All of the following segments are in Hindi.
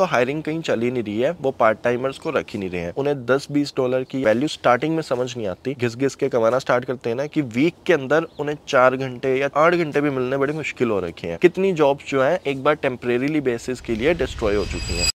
तो हायरिंग कहीं चली नहीं रही है वो पार्ट टाइमर्स को रख ही नहीं रहे हैं उन्हें दस बीस डॉलर की वैल्यू स्टार्टिंग में समझ नहीं आती घिस घिस के कमाना स्टार्ट करते हैं ना कि वीक के अंदर उन्हें चार घंटे या आठ घंटे भी मिलने बड़े मुश्किल हो रखे हैं कितनी जॉब जो है एक बार टेम्परेली बेसिस के लिए डिस्ट्रॉय हो चुकी है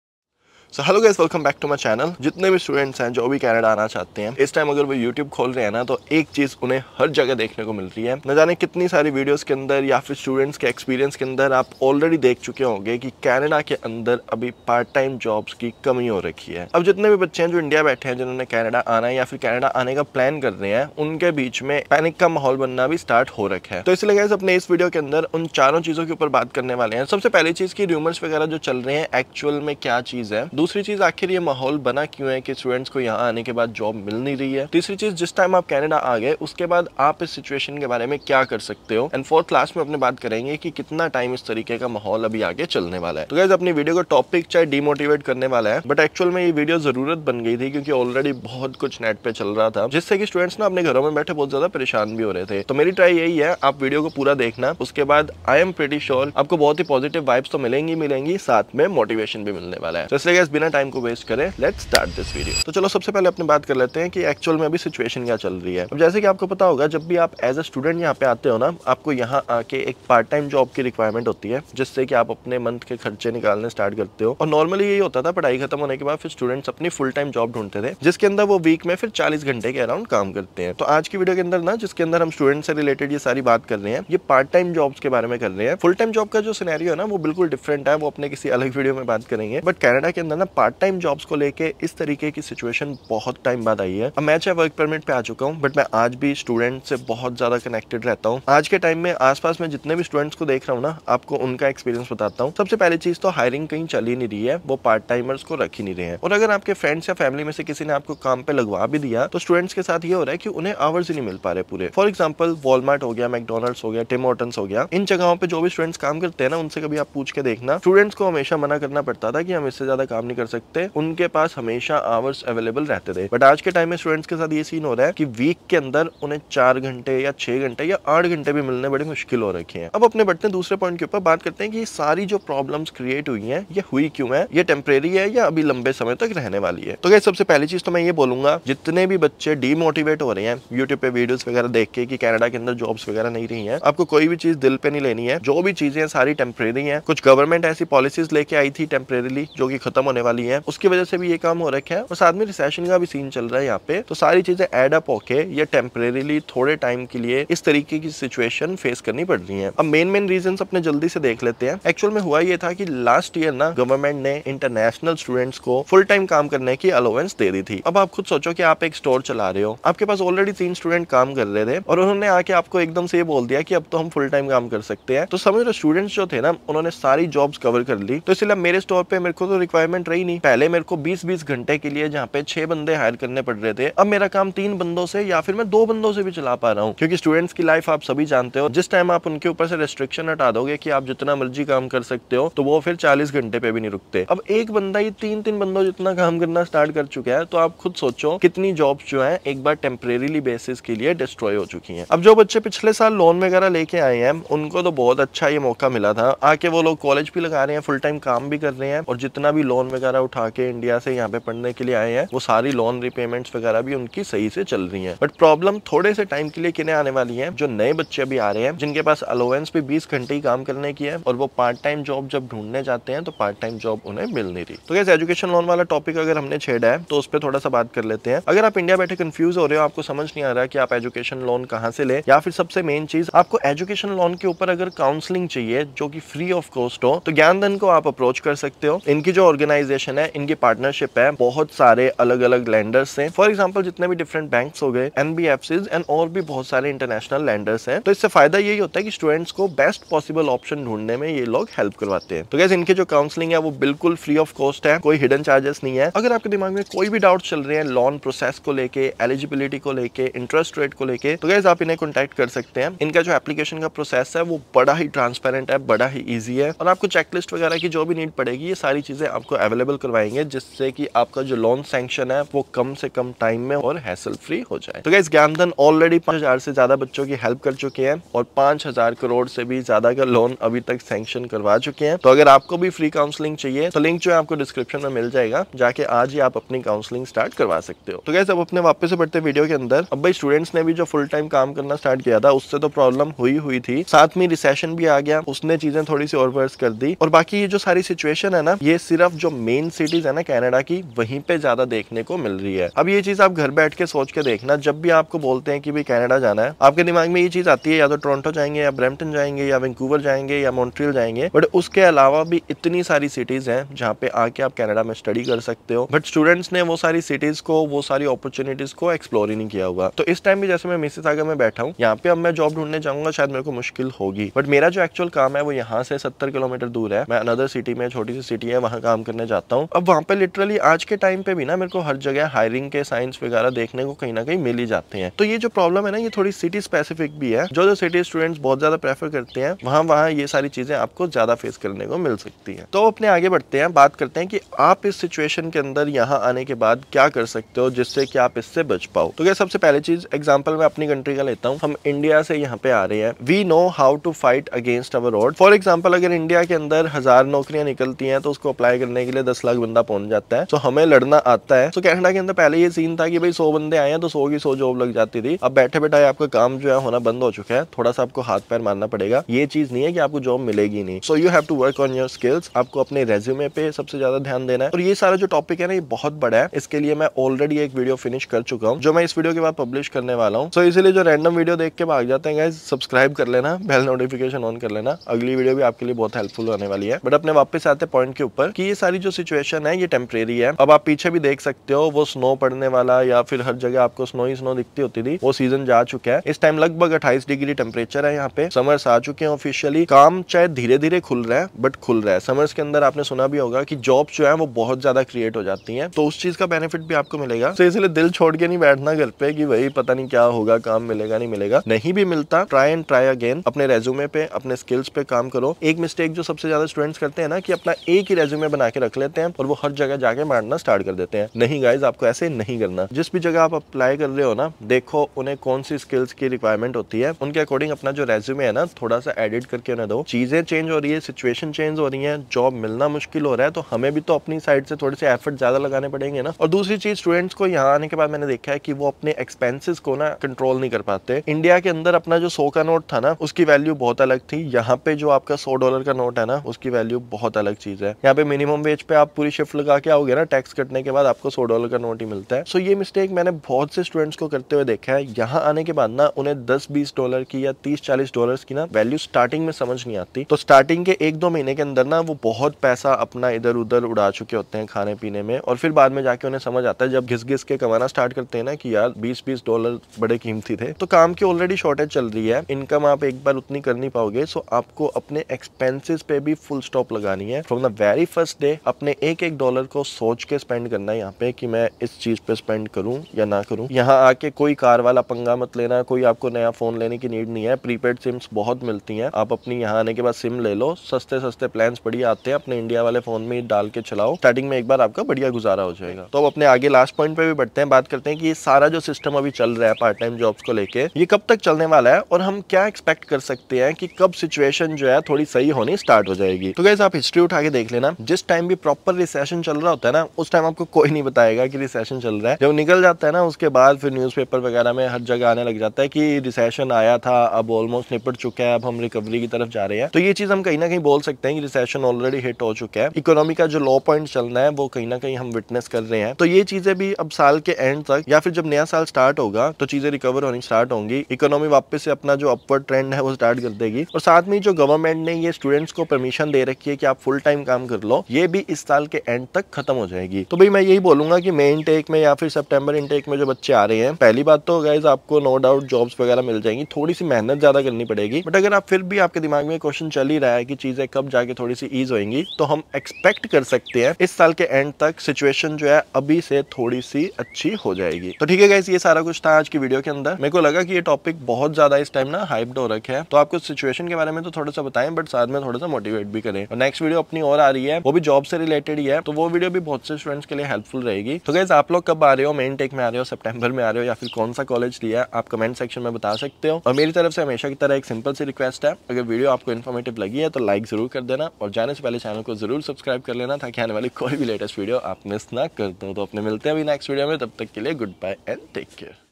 so hello guys welcome back to my channel जितने भी स्टूडेंट्स हैं जो भी कनाडा आना चाहते हैं इस टाइम अगर वो यूट्यूब खोल रहे हैं ना तो एक चीज़ उन्हें हर जगह देखने को मिल रही है न जाने कितनी सारी वीडियोस के अंदर या फिर स्टूडेंट्स के एक्सपीरियंस के अंदर आप ऑलरेडी देख चुके होंगे की कैनेडा के अंदर अभी पार्ट टाइम जॉब्स की कमी हो रखी है अब जितने भी बच्चे हैं जो इंडिया बैठे हैं जिन्होंने कैनेडा आना है या फिर कैनेडा आने का प्लान कर रहे हैं उनके बीच में पैनिक का माहौल बनना भी स्टार्ट हो रखा है तो इसलिए गैस अपने इस वीडियो के अंदर उन चारों चीज़ों के ऊपर बात करने वाले हैं सबसे पहली चीज़ की र्यूमर्स वगैरह जो चल रहे हैं एक्चुअल में क्या चीज़ है दूसरी चीज़ आखिर ये माहौल बना क्यों है कि स्टूडेंट्स को यहाँ आने के बाद जॉब मिल नहीं रही है तीसरी चीज़ जिस टाइम आप कैनेडा आ गए उसके बाद आप इस सिचुएशन के बारे में क्या कर सकते हो एंड फोर्थ क्लास में अपने बात करेंगे कि कितना टाइम इस तरीके का माहौल अभी आगे चलने वाला है तो गैस अपनी वीडियो को टॉपिक चाहे डिमोटिवेट करने वाला है बट एक्चुअल में ये वीडियो जरूरत बन गई थी क्योंकि ऑलरेडी बहुत कुछ नेट पे चल रहा था जिससे कि स्टूडेंट्स ना अपने घरों में बैठे बहुत ज्यादा परेशान भी हो रहे थे तो मेरी ट्राई यही है आप वीडियो को पूरा देखना उसके बाद आई एम प्रेटी श्योर आपको बहुत ही पॉजिटिव वाइब्स तो मिलेंगी मिलेंगी साथ में मोटिवेशन भी मिलने वाला है तो इसलिए बिना टाइम को वेस्ट करें लेट स्टार्ट दिस वीडियो तो चलो सबसे पहले अपने बात कर लेते हैं कि एक्चुअल में अभी सिचुएशन क्या चल रही है अब जैसे कि आपको पता होगा जब भी आप एज ए स्टूडेंट यहाँ पे आते हो ना आपको यहाँ आके एक पार्ट टाइम जॉब की रिक्वायरमेंट होती है जिससे कि आप अपने मंथ के खर्चे निकालने स्टार्ट करते हो और नॉर्मली यही होता था पढ़ाई खत्म होने के बाद फिर स्टूडेंट्स अपनी फुल टाइम जॉब ढूंढते थे जिसके अंदर वो वीक में फिर चालीस घंटे के अराउंड काम करते हैं तो आज की वीडियो के अंदर ना जिसके अंदर हम स्टूडेंट से रिलेटेड ये सारी बात कर रहे हैं ये पार्ट टाइम जॉब्स के बारे में कर रहे हैं फुल टाइम जॉब का जो सिनेरियो है ना वो बिल्कुल डिफरेंट है वो अपने किसी अलग वीडियो में बात करेंगे बट कैनेडा के अंदर अंदर ना पार्ट टाइम जॉब्स को लेके इस तरीके की सिचुएशन बहुत टाइम बाद आई है अब मैं चाहे वर्क परमिट पे आ चुका हूँ बट मैं आज भी स्टूडेंट से बहुत ज़्यादा कनेक्टेड रहता हूँ आज के टाइम में आसपास में जितने भी स्टूडेंट्स को देख रहा हूँ ना आपको उनका एक्सपीरियंस बताता हूँ सबसे पहली चीज़ तो हायरिंग कहीं चल ही नहीं रही है वो पार्ट टाइमर्स को रख ही नहीं रहे हैं और अगर आपके फ्रेंड्स या फैमिली में से किसी ने आपको काम पे लगवा भी दिया तो स्टूडेंट्स के साथ ये हो रहा है कि उन्हें आवर्स ही नहीं मिल पा रहे पूरे फॉर एग्जाम्पल वॉलमार्ट हो गया मैकडोनल्ड्स हो गया टिमोटन्स हो गया इन जगहों पर जो भी स्टूडेंट्स काम करते हैं ना उनसे कभी आप पूछ के देखना स्टूडेंट्स को हमेशा मना करना पड़ता था कि हम इससे ज्यादा काम काम नहीं कर सकते उनके पास हमेशा आवर्स अवेलेबल रहते थे बट आज के टाइम में स्टूडेंट्स के साथ ये सीन हो रहा है कि वीक के अंदर उन्हें चार घंटे या छह घंटे या आठ घंटे भी मिलने बड़े मुश्किल हो रखे हैं अब अपने बढ़ते दूसरे पॉइंट के ऊपर बात करते हैं कि सारी जो प्रॉब्लम क्रिएट हुई है ये हुई क्यों है ये टेम्परेरी है या अभी लंबे समय तक रहने वाली है तो क्या सबसे पहली चीज तो मैं ये बोलूंगा जितने भी बच्चे डीमोटिवेट हो रहे हैं यूट्यूब पे वीडियोस वगैरह देख के कि कनाडा के अंदर जॉब्स वगैरह नहीं रही हैं आपको कोई भी चीज दिल पे नहीं लेनी है जो भी चीजें सारी टेम्परेरी हैं कुछ गवर्नमेंट ऐसी पॉलिसीज लेके आई थी टेम्परेरीली जो कि खत्म होने वाली है उसकी वजह से भी ये काम हो रखा है और साथ में रिसेशन का भी सीन चल रहा है यहाँ पे तो सारी चीजें एडअप होके ये टेम्परेली थोड़े टाइम के लिए इस तरीके की सिचुएशन फेस करनी पड़ रही है अब मेन मेन रीजन अपने जल्दी से देख लेते हैं एक्चुअल में हुआ ये था कि लास्ट ईयर ना गवर्नमेंट ने इंटरनेशनल स्टूडेंट्स को फुल टाइम काम करने की अलाउेंस दे दी थी अब आप खुद सोचो कि आप एक स्टोर चला रहे हो आपके पास ऑलरेडी तीन स्टूडेंट काम कर रहे थे और उन्होंने आके आपको एकदम से ये बोल दिया कि अब तो हम फुल टाइम काम कर सकते हैं तो समझ रहे स्टूडेंट्स जो थे ना उन्होंने सारी जॉब्स कवर कर ली तो इसलिए मेरे स्टोर पे मेरे को तो रिक्वायरमेंट रिक्वायरमेंट रही नहीं पहले मेरे को बीस बीस घंटे के लिए जहाँ पे छह बंदे हायर करने पड़ रहे थे अब मेरा काम तीन बंदों से या फिर मैं दो बंदों से भी चला पा रहा हूँ क्योंकि स्टूडेंट्स की लाइफ आप सभी जानते हो जिस टाइम आप उनके ऊपर से रेस्ट्रिक्शन हटा दोगे की आप जितना मर्जी काम कर सकते हो तो वो फिर चालीस घंटे पे भी नहीं रुकते अब एक बंदा ही तीन तीन बंदों जितना काम करना स्टार्ट कर चुका है तो आप खुद सोचो कितनी जॉब जो है एक बार टेम्परेली बेसिस के लिए डिस्ट्रॉय हो चुकी है अब जो बच्चे पिछले साल लोन वगैरह लेके आए हैं उनको तो बहुत अच्छा ये मौका मिला था आके वो लोग कॉलेज भी लगा रहे हैं फुल टाइम काम भी कर रहे हैं और जितना भी लोन वगैरह उठा के इंडिया से यहाँ पे पढ़ने के लिए आए हैं वो सारी लोन रिपेमेंट्स वगैरह भी उनकी सही से चल रही है बट प्रॉब्लम थोड़े से टाइम के लिए किने आने वाली है जो नए बच्चे अभी आ रहे हैं जिनके पास अलोवेंस भी बीस घंटे ही काम करने की है और वो पार्ट टाइम जॉब जब ढूंढने जाते हैं तो पार्ट टाइम जॉब उन्हें मिल नहीं रही तो कैसे एजुकेशन लोन वाला टॉपिक अगर हमने छेड़ा है तो उस पर थोड़ा सा बात कर लेते हैं अगर आप इंडिया बैठे कंफ्यूज हो रहे हो आपको समझ नहीं आ रहा कि आप एजुकेशन लोन कहाँ से ले या फिर सबसे मेन चीज आपको एजुकेशन लोन के ऊपर अगर काउंसलिंग चाहिए जो की फ्री ऑफ कॉस्ट हो तो ज्ञान धन को आप अप्रोच कर सकते हो इनकी जो ऑर्गेनाइज ऑर्गेनाइजेशन है इनकी पार्टनरशिप है बहुत सारे अलग अलग लैंडर्स से फॉर एग्जाम्पल जितने भी डिफरेंट बैंक हो गए एनबीएफसीज एंड और भी बहुत सारे इंटरनेशनल लैंडर्स हैं तो इससे फायदा यही होता है कि स्टूडेंट्स को बेस्ट पॉसिबल ऑप्शन ढूंढने में ये लोग हेल्प करवाते हैं तो कैसे इनके जो काउंसलिंग है वो बिल्कुल फ्री ऑफ कॉस्ट है कोई हिडन चार्जेस नहीं है अगर आपके दिमाग में कोई भी डाउट चल रहे हैं लोन प्रोसेस को लेकर एलिजिबिलिटी को लेकर इंटरेस्ट रेट को लेकर तो कैसे आप इन्हें कॉन्टेक्ट कर सकते हैं इनका जो एप्लीकेशन का प्रोसेस है वो बड़ा ही ट्रांसपेरेंट है बड़ा ही ईजी है और आपको चेकलिस्ट वगैरह की जो भी नीड पड़ेगी ये सारी चीजें आपको अवेलेबल अवेलेबल करवाएंगे जिससे कि आपका जो लोन सैंक्शन है वो कम से कम टाइम में और हैसल फ्री हो जाए तो गैस ज्ञानधन ऑलरेडी पांच हजार से ज्यादा बच्चों की हेल्प कर चुके हैं और पांच हजार करोड़ से भी ज्यादा का लोन अभी तक सैंक्शन करवा चुके हैं तो अगर आपको भी फ्री काउंसलिंग चाहिए तो लिंक जो है आपको डिस्क्रिप्शन में मिल जाएगा जाके आज ही आप अपनी काउंसलिंग स्टार्ट करवा सकते हो तो गैस अब अपने वापस से बढ़ते वीडियो के अंदर अब भाई स्टूडेंट्स ने भी जो फुल टाइम काम करना स्टार्ट किया था उससे तो प्रॉब्लम हुई हुई थी साथ में रिसेशन भी आ गया उसने चीजें थोड़ी सी और वर्स कर दी और बाकी ये जो सारी सिचुएशन है ना ये सिर्फ जो मेन सिटीज है ना कैनेडा की वहीं पे ज्यादा देखने को मिल रही है अब ये चीज आप घर बैठ के सोच के देखना जब भी आपको बोलते हैं कि भाई कैनेडा जाना है आपके दिमाग में ये चीज आती है या तो टोरंटो जाएंगे या ब्रैम्पटन जाएंगे या वैंकूवर जाएंगे या मॉन्ट्रियल जाएंगे बट उसके अलावा भी इतनी सारी सिटीज हैं जहाँ पे आके आप कैनेडा में स्टडी कर सकते हो बट स्टूडेंट्स ने वो सारी सिटीज को वो सारी अपॉर्चुनिटीज को एक्सप्लोर ही नहीं किया हुआ तो इस टाइम भी जैसे मैं मिसेस आगे में बैठा हूँ यहाँ पे अब मैं जॉब ढूंढने जाऊंगा शायद मेरे को मुश्किल होगी बट मेरा जो एक्चुअल काम है वो यहाँ से सत्तर किलोमीटर दूर है मैं अनदर सिटी में छोटी सी सिटी है वहां काम करने जा जाता हूँ अब वहाँ पे लिटरली आज के टाइम पे भी ना मेरे को हर जगह हायरिंग के साइंस वगैरह देखने को कहीं ना कहीं मिल ही जाते हैं तो ये जो प्रॉब्लम है ना ये थोड़ी सिटी स्पेसिफिक भी है जो जो सिटी स्टूडेंट्स बहुत ज्यादा प्रेफर करते हैं वहाँ वहाँ ये सारी चीजें आपको ज्यादा फेस करने को मिल सकती है तो अपने आगे बढ़ते हैं बात करते हैं कि आप इस सिचुएशन के अंदर यहाँ आने के बाद क्या कर सकते हो जिससे कि आप इससे बच पाओ तो क्या सबसे पहले चीज एग्जाम्पल मैं अपनी कंट्री का लेता हूँ हम इंडिया से यहाँ पे आ रहे हैं we know how to fight against our road for example अगर इंडिया के अंदर हजार नौकरियां निकलती हैं तो उसको अप्लाई करने के लिए दस लाख बंदा पहुंच जाता है सो हमें लड़ना आता है सो कैनेडा के अंदर पहले ये सीन था कि भाई सौ बंदे आए हैं तो सौ की सौ जॉब लग जाती थी अब बैठे बैठे आपका काम जो है होना बंद हो चुका है थोड़ा सा आपको हाथ पैर मारना पड़ेगा ये चीज नहीं है कि आपको जॉब मिलेगी नहीं so you have to work on your skills आपको अपने रेज्यूमे पे सबसे ज्यादा ध्यान देना है और ये सारा जो टॉपिक है ना ये बहुत बड़ा है इसके लिए मैं ऑलरेडी एक वीडियो फिनिश कर चुका हूँ जो मैं इस वीडियो के बाद पब्लिश करने वाला हूँ सो इसलिए जो रैंडम वीडियो देख के भाग जाते हैं सब्सक्राइब कर लेना बेल नोटिफिकेशन ऑन कर लेना अगली वीडियो भी आपके लिए बहुत हेल्पफुल होने वाली है बट अपने वापस आते पॉइंट के ऊपर की ये सारी जो सिचुएशन है ये टेम्परेरी है अब आप पीछे भी देख सकते हो वो स्नो पड़ने वाला या फिर हर जगह आपको स्नो ही स्नो दिखती होती थी वो सीजन जा चुका है इस टाइम लगभग अट्ठाईस डिग्री टेम्परेचर है यहाँ पे समर्स आ चुके हैं ऑफिशियली काम चाहे धीरे धीरे खुल रहा है बट खुल रहा है समर्स के अंदर आपने सुना भी होगा की जॉब जो है वो बहुत ज्यादा क्रिएट हो जाती है तो उस चीज का बेनिफिट भी आपको मिलेगा तो इसलिए दिल छोड़ के नहीं बैठना घर पे की वही पता नहीं क्या होगा काम मिलेगा नहीं मिलेगा नहीं भी मिलता ट्राई एंड ट्राई अगेन अपने रेज्यूमे पे अपने स्किल्स पे काम करो एक मिस्टेक जो सबसे ज्यादा स्टूडेंट्स करते हैं ना कि अपना एक ही रेज्यूमे बना के रख रख लेते हैं और वो हर जगह जाके मारना स्टार्ट कर देते हैं नहीं गाइज आपको ऐसे नहीं करना जिस भी जगह आप अप्लाई कर रहे हो ना देखो उन्हें कौन सी स्किल्स की रिक्वायरमेंट होती है उनके अकॉर्डिंग अपना जो रेज्यूमे है ना थोड़ा सा एडिट करके उन्हें दो चीजें चेंज हो रही है सिचुएशन चेंज हो रही है जॉब मिलना मुश्किल हो रहा है तो हमें भी तो अपनी साइड से थोड़े से एफर्ट ज्यादा लगाने पड़ेंगे ना और दूसरी चीज स्टूडेंट्स को यहाँ आने के बाद मैंने देखा है कि वो अपने एक्सपेंसिस को ना कंट्रोल नहीं कर पाते इंडिया के अंदर अपना जो सो का नोट था ना उसकी वैल्यू बहुत अलग थी यहाँ पे जो आपका सौ डॉलर का नोट है ना उसकी वैल्यू बहुत अलग चीज है यहाँ पे मिनिमम वेज पे आप पूरी शिफ्ट लगा के आओगे ना टैक्स कटने के बाद आपको सौ डॉलर का नोट ही मिलता है सो so, ये मिस्टेक मैंने बहुत से स्टूडेंट्स को करते हुए देखा है यहाँ आने के बाद ना उन्हें दस बीस डॉलर की या तीस चालीस डॉलर की ना वैल्यू स्टार्टिंग में समझ नहीं आती तो स्टार्टिंग के एक दो महीने के अंदर ना वो बहुत पैसा अपना इधर उधर उड़ा चुके होते हैं खाने पीने में और फिर बाद में जाके उन्हें समझ आता है जब घिस घिस के कमाना स्टार्ट करते हैं ना कि यार बीस बीस डॉलर बड़े कीमती थे तो काम की ऑलरेडी शॉर्टेज चल रही है इनकम आप एक बार उतनी कर नहीं पाओगे सो आपको अपने एक्सपेंसिस पे भी फुल स्टॉप लगानी है from the very first day आपने एक एक डॉलर को सोच के स्पेंड करना है यहाँ पे कि मैं इस चीज़ पे स्पेंड करूँ या ना करूँ यहाँ आके कोई कार वाला पंगा मत लेना कोई आपको नया फ़ोन लेने की नीड नहीं है प्रीपेड सिम्स बहुत मिलती हैं आप अपनी यहाँ आने के बाद सिम ले लो सस्ते सस्ते प्लान बढ़िया आते हैं अपने इंडिया वाले फ़ोन में डाल के चलाओ स्टार्टिंग में एक बार आपका बढ़िया गुजारा हो जाएगा तो अपने आगे लास्ट पॉइंट पे भी बढ़ते हैं बात करते हैं कि सारा जो सिस्टम अभी चल रहा है पार्ट टाइम जॉब्स को लेकर ये कब तक चलने वाला है और हम क्या एक्सपेक्ट कर सकते हैं कि कब सिचुएशन जो है थोड़ी सही होनी स्टार्ट हो जाएगी तो गैस आप हिस्ट्री उठा के देख लेना जिस टाइम भी प्रॉपर रिसेशन चल रहा होता है ना उस टाइम आपको कोई नहीं बताएगा कि रिसेशन चल रहा है जब निकल जाता है ना उसके बाद फिर न्यूज़पेपर वगैरह में हर जगह आने लग जाता है कि रिसेशन आया था अब ऑलमोस्ट निपट चुका है अब हम रिकवरी की तरफ जा रहे हैं तो ये चीज़ हम कहीं ना कहीं बोल सकते हैं कि रिसेशन ऑलरेडी हिट हो चुका है इकोनॉमी का जो लो पॉइंट चल रहा है वो कहीं ना कहीं हम विटनेस कर रहे हैं तो ये चीज़ें भी अब साल के एंड तक या फिर जब नया साल स्टार्ट होगा तो चीज़ें रिकवर होनी स्टार्ट होंगी इकोनॉमी वापस से अपना जो अपवर्ड ट्रेंड है वो स्टार्ट कर देगी और साथ में जो गवर्नमेंट ने ये स्टूडेंट्स को परमिशन दे रखी है कि आप फुल टाइम काम कर लो ये भी इस साल के एंड तक खत्म हो जाएगी तो भाई मैं यही बोलूंगा कि मई इनटेक में या फिर सेप्टेम्बर इनटेक में जो बच्चे आ रहे हैं पहली बात तो गाइज आपको नो डाउट जॉब्स वगैरह मिल जाएंगी थोड़ी सी मेहनत ज्यादा करनी पड़ेगी बट अगर आप फिर भी आपके दिमाग में क्वेश्चन चल ही रहा है कि चीजें कब जाके थोड़ी सी ईज होगी तो हम एक्सपेक्ट कर सकते हैं इस साल के एंड तक सिचुएशन जो है अभी से थोड़ी सी अच्छी हो जाएगी तो ठीक है गाइज ये सारा कुछ था आज की वीडियो के अंदर मेरे को लगा कि ये टॉपिक बहुत ज्यादा इस टाइम ना हाइप्ड हो रखे है तो आपको सिचुएशन के बारे में तो थोड़ा सा बताएं बट साथ में थोड़ा सा मोटिवेट भी करें और नेक्स्ट वीडियो अपनी और आ रही है वो भी जॉब से रिलेटेड ही है तो वो वीडियो भी बहुत से स्टूडेंट्स के लिए हेल्पफुल रहेगी तो गैस आप लोग कब आ रहे हो मेन टेक में आ रहे हो सेप्टेम्बर में आ रहे हो या फिर कौन सा कॉलेज लिया है आप कमेंट सेक्शन में बता सकते हो और मेरी तरफ से हमेशा की तरह एक सिंपल सी रिक्वेस्ट है अगर वीडियो आपको इन्फॉर्मेटिव लगी है तो लाइक जरूर कर देना और जाने से पहले चैनल को जरूर सब्सक्राइब कर लेना ताकि आने वाली कोई भी लेटेस्ट वीडियो आप मिस ना कर दो तो अपने मिलते हैं अभी नेक्स्ट वीडियो में तब तक के लिए goodbye and take care